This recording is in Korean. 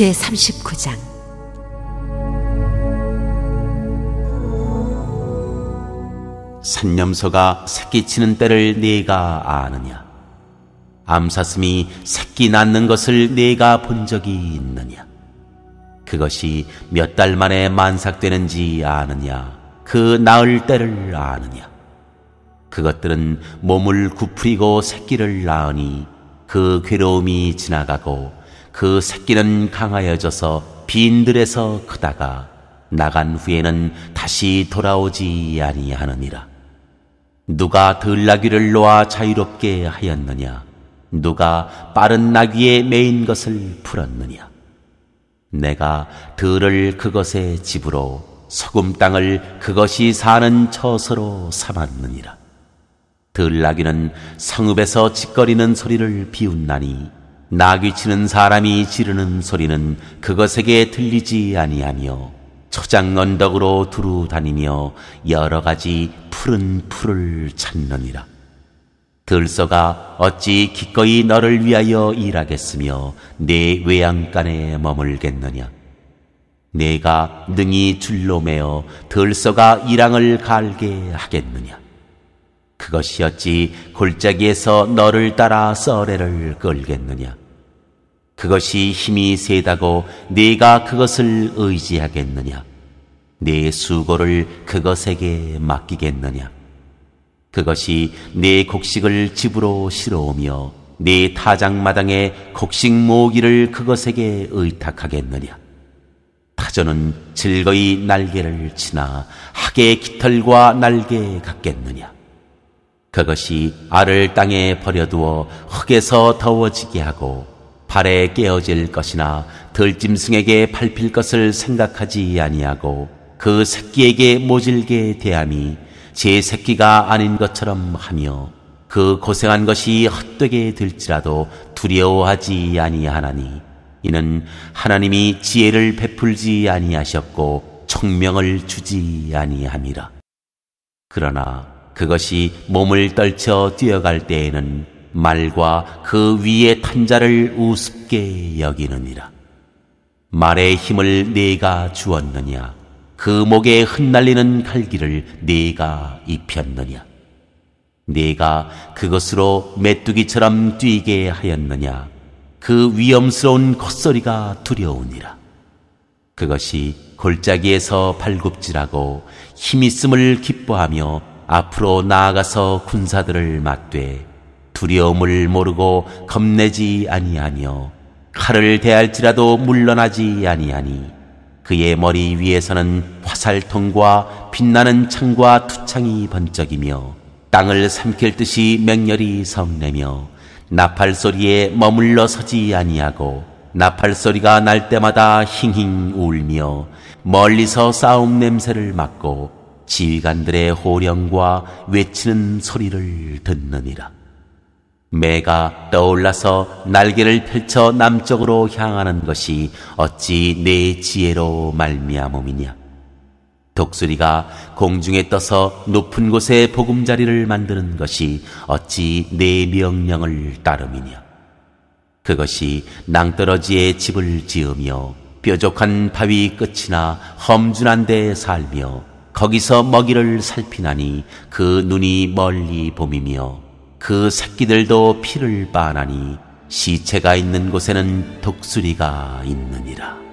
제39장 산염소가 새끼치는 때를 네가 아느냐 암사슴이 새끼 낳는 것을 네가본 적이 있느냐 그것이 몇 달 만에 만삭되는지 아느냐 그 낳을 때를 아느냐 그것들은 몸을 굽히고 새끼를 낳으니 그 괴로움이 지나가고 그 새끼는 강하여져서 빈들에서 크다가 나간 후에는 다시 돌아오지 아니하느니라. 누가 들나귀를 놓아 자유롭게 하였느냐? 누가 빠른 나귀의 메인 것을 풀었느냐? 내가 들을 그것의 집으로 소금 땅을 그것이 사는 처서로 삼았느니라. 들나귀는 성읍에서 짓거리는 소리를 비웃나니 낙이 치는 사람이 지르는 소리는 그것에게 들리지 아니하며 초장 언덕으로 두루 다니며 여러 가지 푸른 풀을 찾느니라. 들소가 어찌 기꺼이 너를 위하여 일하겠으며 내 외양간에 머물겠느냐. 내가 능히 줄로 매어 들소가 이랑을 갈게 하겠느냐. 그것이었지 골짜기에서 너를 따라 썰애를 끌겠느냐. 그것이 힘이 세다고 네가 그것을 의지하겠느냐? 네 수고를 그것에게 맡기겠느냐? 그것이 네 곡식을 집으로 실어오며 네 타작마당에 곡식 모기를 그것에게 의탁하겠느냐? 타조는 즐거이 날개를 치나 학의 깃털과 날개 같겠느냐? 그것이 알을 땅에 버려두어 흙에서 더워지게 하고 발에 깨어질 것이나 들짐승에게 밟힐 것을 생각하지 아니하고 그 새끼에게 모질게 대함이 제 새끼가 아닌 것처럼 하며 그 고생한 것이 헛되게 될지라도 두려워하지 아니하나니 이는 하나님이 지혜를 베풀지 아니하셨고 총명을 주지 아니함이라 그러나 그것이 몸을 떨쳐 뛰어갈 때에는 말과 그 위에 탄 자를 우습게 여기느니라. 말의 힘을 네가 주었느냐? 그 목에 흩날리는 갈기를 네가 입혔느냐? 네가 그것으로 메뚜기처럼 뛰게 하였느냐? 그 위험스러운 콧소리가 두려우니라. 그것이 골짜기에서 발굽질하고 힘있음을 기뻐하며 앞으로 나아가서 군사들을 맞되 두려움을 모르고 겁내지 아니하며 칼을 대할지라도 물러나지 아니하니 그의 머리 위에서는 화살통과 빛나는 창과 투창이 번쩍이며 땅을 삼킬 듯이 맹렬히 성내며 나팔 소리에 머물러 서지 아니하고 나팔 소리가 날 때마다 힝힝 울며 멀리서 싸움 냄새를 맡고 지휘관들의 호령과 외치는 소리를 듣느니라. 매가 떠올라서 날개를 펼쳐 남쪽으로 향하는 것이 어찌 내 지혜로 말미암음이냐. 독수리가 공중에 떠서 높은 곳에 보금자리를 만드는 것이 어찌 내 명령을 따름이냐. 그것이 낭떠러지에 집을 지으며 뾰족한 바위 끝이나 험준한 데 살며 거기서 먹이를 살피나니 그 눈이 멀리 봄이며 그 새끼들도 피를 빠나니 시체가 있는 곳에는 독수리가 있느니라.